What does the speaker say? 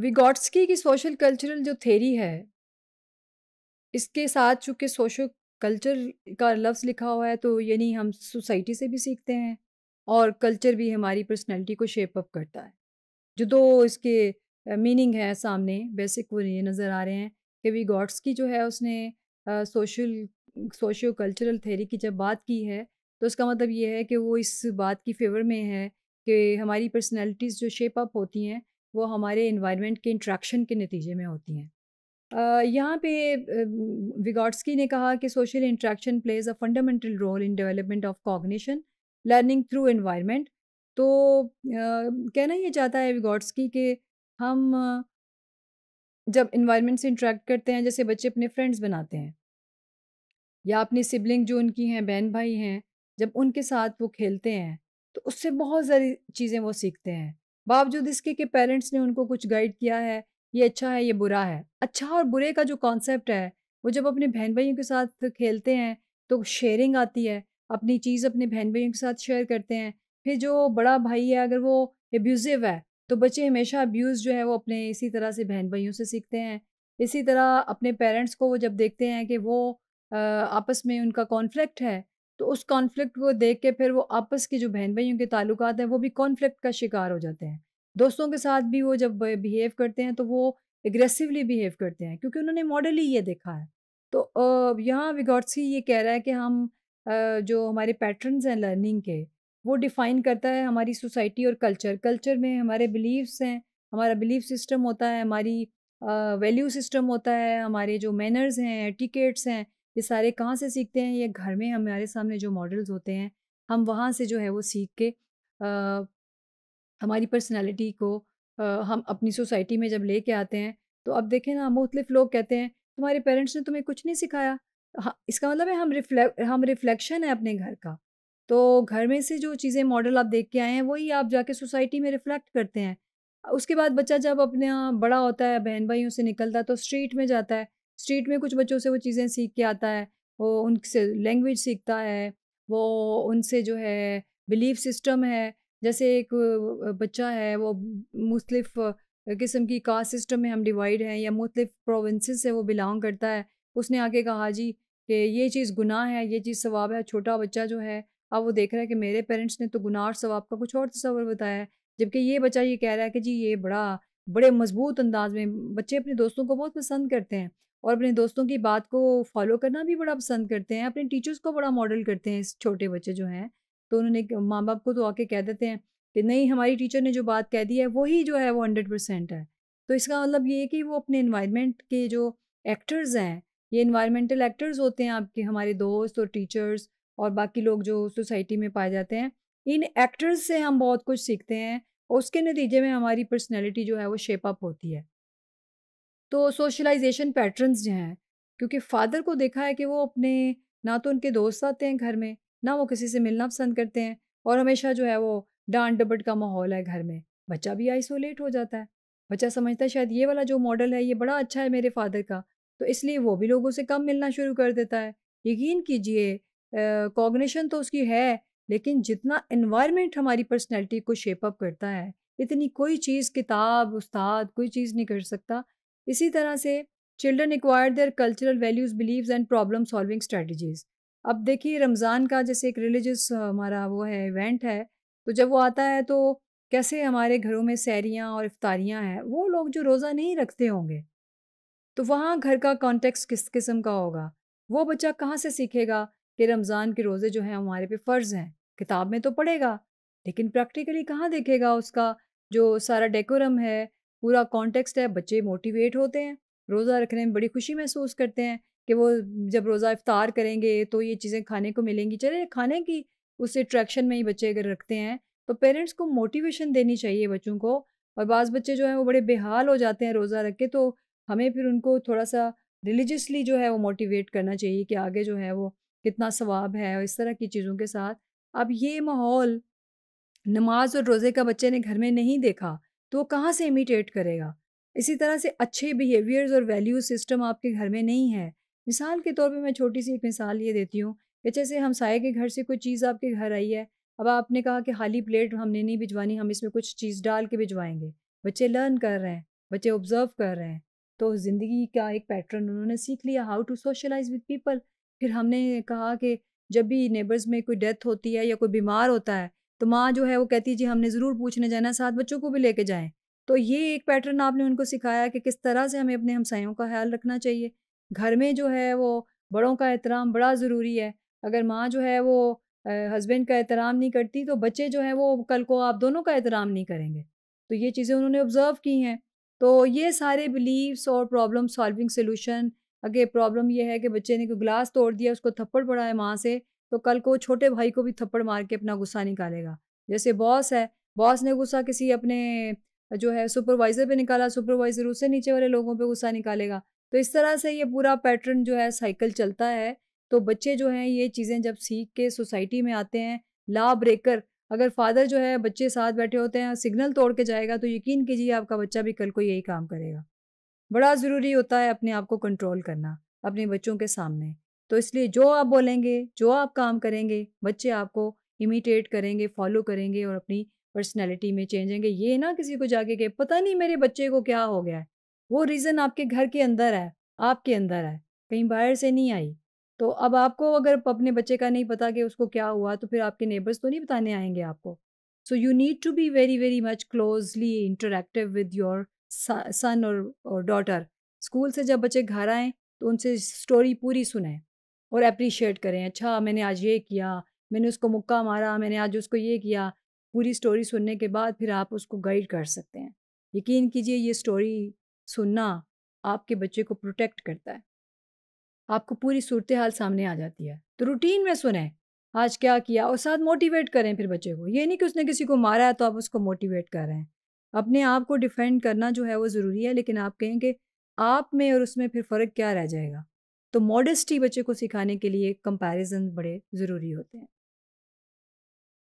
विगॉट्सकी की social cultural जो theory है इसके साथ चूँकि सोशल कल्चर का लफ्ज़ लिखा हुआ है तो यानी हम सोसाइटी से भी सीखते हैं और कल्चर भी हमारी पर्सनैलिटी को शेप अप करता है जो दो इसके मीनिंग है सामने बेसिक वो ये नज़र आ रहे हैं कि वी गॉड्स की जो है उसने सोशल सोशियो कल्चरल थेरी की जब बात की है तो उसका मतलब ये है कि वो इस बात की फेवर में है कि हमारी पर्सनैलिटीज़ जो शेप अप होती हैं वो हमारे इन्वायरमेंट के इंट्रैक्शन के नतीजे में होती हैं यहाँ पे विगॉट्सकी ने कहा कि social interaction plays a fundamental role in development of cognition learning through environment तो आ, कहना ये चाहता है विगॉट्सकी कि हम जब इन्वायरमेंट से इंट्रैक्ट करते हैं जैसे बच्चे अपने फ्रेंड्स बनाते हैं या अपनी सिबलिंग जो उनकी हैं बहन भाई हैं जब उनके साथ वो खेलते हैं तो उससे बहुत सारी चीज़ें वो सीखते हैं बावजूद इसके कि पेरेंट्स ने उनको कुछ गाइड किया है ये अच्छा है ये बुरा है अच्छा और बुरे का जो कॉन्सेप्ट है वो जब अपने बहन भाइयों के साथ खेलते हैं तो शेयरिंग आती है अपनी चीज़ अपने बहन भाइयों के साथ शेयर करते हैं फिर जो बड़ा भाई है अगर वो एब्यूज़िव है तो बच्चे हमेशा अब्यूज़ जो है वो अपने इसी तरह से बहन भाइयों से सीखते हैं इसी तरह अपने पेरेंट्स को वो जब देखते हैं कि वो आपस में उनका कॉन्फ्लिक्ट है तो उस कॉन्फ्लिक्ट को देख के फिर वो आपस की जो बहन भाइयों के ताल्लुक हैं वो भी कॉन्फ्लिक्ट का शिकार हो जाते हैं दोस्तों के साथ भी वो जब बिहेव करते हैं तो वो एग्रेसिवली बिहेव करते हैं क्योंकि उन्होंने मॉडल ही ये देखा है तो यहाँ विगॉट्सी ये कह रहा है कि हम जो हमारे पैटर्नस हैं लर्निंग के वो डिफ़ाइन करता है हमारी सोसाइटी और कल्चर कल्चर में हमारे बिलीव्स हैं हमारा बिलीव सिस्टम होता है हमारी वैल्यू सिस्टम होता है हमारे जो मैनर्स हैं टिकेट्स हैं ये सारे कहाँ से सीखते हैं ये घर में हमारे सामने जो मॉडल्स होते हैं हम वहाँ से जो है वो सीख के आ, हमारी पर्सनैलिटी को आ, हम अपनी सोसाइटी में जब लेके आते हैं तो अब देखें ना मुख्तलिफ लोग कहते हैं तुम्हारे पेरेंट्स ने तुम्हें कुछ नहीं सिखाया हाँ, इसका मतलब है हम रिफ्लेक्ट हम रिफ्लेक्शन है अपने घर का तो घर में से जो चीज़ें मॉडल आप देख के आए हैं वही आप जाके सोसाइटी में रिफ्लेक्ट करते हैं उसके बाद बच्चा जब अपने बड़ा होता है बहन भाइयों से निकलता है तो स्ट्रीट में जाता है स्ट्रीट में कुछ बच्चों से वो चीज़ें सीख के आता है वो उनसे लैंग्वेज सीखता है वो उनसे जो है बिलीफ सिस्टम है जैसे एक बच्चा है वो मुख्तलिफ किस्म की कास्ट सिस्टम में हम डिवाइड हैं या मुख्तफ़ प्रोविंस से वो बिलोंग करता है उसने आके कहा जी कि ये चीज़ गुनाह है ये चीज़ सवाब है छोटा बच्चा जो है अब वो देख रहा है कि मेरे पेरेंट्स ने तो गुनाह और सवाब का कुछ और तस्वर बताया है जबकि ये बच्चा ये कह रहा है कि जी ये बड़ा बड़े मजबूत अंदाज में बच्चे अपने दोस्तों को बहुत पसंद करते हैं और अपने दोस्तों की बात को फॉलो करना भी बड़ा पसंद करते हैं अपने टीचर्स को बड़ा मॉडल करते हैं इस छोटे बच्चे जो हैं तो उन्होंने माँ बाप को तो आके कह देते हैं कि नहीं हमारी टीचर ने जो बात कह दी है वही जो है वो हंड्रेड परसेंट है तो इसका मतलब ये है कि वो अपने इन्वायरमेंट के जो एक्टर्स हैं ये इन्वायरमेंटल एक्टर्स होते हैं आपके हमारे दोस्त और टीचर्स और बाकी लोग जो सोसाइटी में पाए जाते हैं इन एक्टर्स से हम बहुत कुछ सीखते हैं उसके नतीजे में हमारी पर्सनैलिटी जो है वो शेप अप होती है तो सोशलाइजेशन पैटर्न्स जो हैं क्योंकि फादर को देखा है कि वो अपने ना तो उनके दोस्त आते हैं घर में ना वो किसी से मिलना पसंद करते हैं और हमेशा जो है वो डांट डबट का माहौल है घर में बच्चा भी आइसोलेट हो जाता है बच्चा समझता है शायद ये वाला जो मॉडल है ये बड़ा अच्छा है मेरे फादर का तो इसलिए वो भी लोगों से कम मिलना शुरू कर देता है यकीन कीजिए कॉग्निशन तो उसकी है लेकिन जितना इन्वायरमेंट हमारी पर्सनैलिटी को शेपअप करता है इतनी कोई चीज़ किताब उस्ताद कोई चीज़ नहीं कर सकता इसी तरह से children acquire their cultural values beliefs and problem solving strategies अब देखिए रमज़ान का जैसे एक रिलीजियस हमारा वो है इवेंट है तो जब वो आता है तो कैसे हमारे घरों में सैरियाँ और इफ्तारियाँ हैं वो लोग जो रोज़ा नहीं रखते होंगे तो वहाँ घर का कॉन्टेक्स्ट किस किस्म का होगा वो बच्चा कहाँ से सीखेगा कि रमज़ान के रोज़े जो हैं हमारे पे फ़र्ज़ हैं किताब में तो पढ़ेगा लेकिन प्रैक्टिकली कहाँ देखेगा उसका जो सारा डेकोरम है पूरा कॉन्टेक्स्ट है बच्चे मोटिवेट होते हैं रोज़ा रखने में बड़ी खुशी महसूस करते हैं कि वो जब रोज़ा इफ्तार करेंगे तो ये चीज़ें खाने को मिलेंगी चले खाने की उस अट्रैक्शन में ही बच्चे अगर रखते हैं तो पेरेंट्स को मोटिवेशन देनी चाहिए बच्चों को और बाज़ बच्चे जो हैं वो बड़े बेहाल हो जाते हैं रोज़ा रख के तो हमें फिर उनको थोड़ा सा रिलीजसली जो है वो मोटिवेट करना चाहिए कि आगे जो है वो कितना स्वाब है और इस तरह की चीज़ों के साथ अब ये माहौल नमाज और रोज़े का बच्चे ने घर में नहीं देखा तो वो कहाँ से इमिटेट करेगा इसी तरह से अच्छे बिहेवियर्स और वैल्यू सिस्टम आपके घर में नहीं है मिसाल के तौर पे मैं छोटी सी एक मिसाल ये देती हूँ कि जैसे हमसाए के घर से कोई चीज़ आपके घर आई है अब आपने कहा कि खाली प्लेट हमने नहीं भिजवानी हम इसमें कुछ चीज़ डाल के भिजवाएंगे बच्चे लर्न कर रहे हैं बच्चे ऑब्ज़र्व कर रहे हैं तो ज़िंदगी का एक पैटर्न उन्होंने सीख लिया how to socialize with people फिर हमने कहा कि जब भी नेबर्स में कोई डेथ होती है या कोई बीमार होता है तो माँ जो है वो कहती जी हमने ज़रूर पूछने जाना साथ बच्चों को भी लेके जाएं तो ये एक पैटर्न आपने उनको सिखाया कि किस तरह से हमें अपने हमसायों का ख्याल रखना चाहिए घर में जो है वो बड़ों का एहतराम बड़ा ज़रूरी है अगर माँ जो है वो हस्बैंड का एहतराम नहीं करती तो बच्चे जो है वो कल को आप दोनों का एहतराम नहीं करेंगे तो ये चीज़ें उन्होंने ऑब्ज़र्व की हैं तो ये सारे बिलीव्स और प्रॉब्लम सॉल्विंग सोल्यूशन अगे प्रॉब्लम ये है कि बच्चे ने कोई ग्लास तोड़ दिया उसको थप्पड़ पड़ा है माँ से तो कल को छोटे भाई को भी थप्पड़ मार के अपना गुस्सा निकालेगा जैसे बॉस है बॉस ने गुस्सा किसी अपने जो है सुपरवाइजर पे निकाला सुपरवाइजर उससे नीचे वाले लोगों पे गुस्सा निकालेगा तो इस तरह से ये पूरा पैटर्न जो है साइकिल चलता है तो बच्चे जो हैं ये चीज़ें जब सीख के सोसाइटी में आते हैं ला ब्रेकर अगर फादर जो है बच्चे साथ बैठे होते हैं सिग्नल तोड़ के जाएगा तो यकीन कीजिए आपका बच्चा भी कल को यही काम करेगा बड़ा ज़रूरी होता है अपने आप को कंट्रोल करना अपने बच्चों के सामने तो इसलिए जो आप बोलेंगे जो आप काम करेंगे बच्चे आपको इमिटेट करेंगे फॉलो करेंगे और अपनी पर्सनैलिटी में चेंज ये ना किसी को जाके के पता नहीं मेरे बच्चे को क्या हो गया है वो रीज़न आपके घर के अंदर है आपके अंदर है कहीं बाहर से नहीं आई तो अब आपको अगर अपने बच्चे का नहीं पता कि उसको क्या हुआ तो फिर आपके नेबर्स तो नहीं बताने आएंगे आपको so you need to be very very much closely interactive with your son और डॉटर स्कूल से जब बच्चे घर आएँ तो उनसे स्टोरी पूरी सुनाएं और अप्रिशिएट करें अच्छा मैंने आज ये किया मैंने उसको मुक्का मारा मैंने आज उसको ये किया पूरी स्टोरी सुनने के बाद फिर आप उसको गाइड कर सकते हैं यकीन कीजिए ये स्टोरी सुनना आपके बच्चे को प्रोटेक्ट करता है आपको पूरी सूरत हाल सामने आ जाती है तो रूटीन में सुने आज क्या किया और साथ मोटिवेट करें फिर बच्चे को ये नहीं कि उसने किसी को मारा है तो आप उसको मोटिवेट कर रहे हैं अपने आप को डिफेंड करना जो है वो ज़रूरी है लेकिन आप कहें कि आप में और उसमें फिर फ़र्क क्या रह जाएगा तो मॉडेस्टी बच्चे को सिखाने के लिए कंपैरिजन बड़े ज़रूरी होते हैं